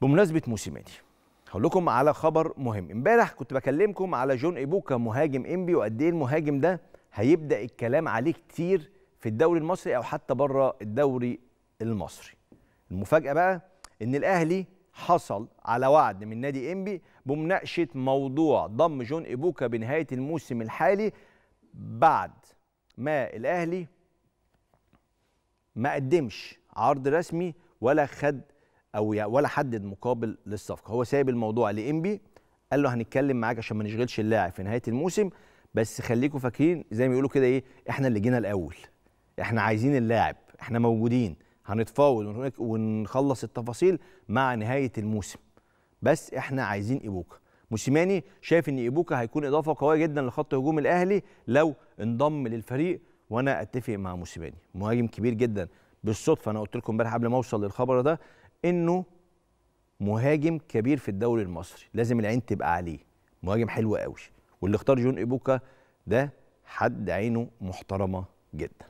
بمناسبه موسيماني هقول لكم على خبر مهم امبارح كنت بكلمكم على جون ايبوكا مهاجم انبي وقد ايه المهاجم ده هيبدا الكلام عليه كتير في الدوري المصري او حتى بره الدوري المصري المفاجاه بقى ان الاهلي حصل على وعد من نادي انبي بمناقشه موضوع ضم جون ايبوكا بنهايه الموسم الحالي بعد ما الاهلي ما قدمش عرض رسمي ولا خد او ولا حدد مقابل للصفقه هو سايب الموضوع لانبي قال له هنتكلم معاك عشان ما نشغلش اللاعب في نهايه الموسم بس خليكم فاكرين زي ما بيقولوا كده ايه احنا اللي جينا الاول احنا عايزين اللاعب احنا موجودين هنتفاوض ونخلص التفاصيل مع نهايه الموسم بس احنا عايزين ايبوكا موسيماني شايف ان ايبوكا هيكون اضافه قويه جدا لخط هجوم الاهلي لو انضم للفريق وانا اتفق مع موسيماني مهاجم كبير جدا بالصدفه انا قلت لكم امبارح قبل ما اوصل للخبر ده انه مهاجم كبير في الدوري المصري لازم العين تبقى عليه مهاجم حلو قوي واللي اختار جون ايبوكا ده حد عينه محترمه جدا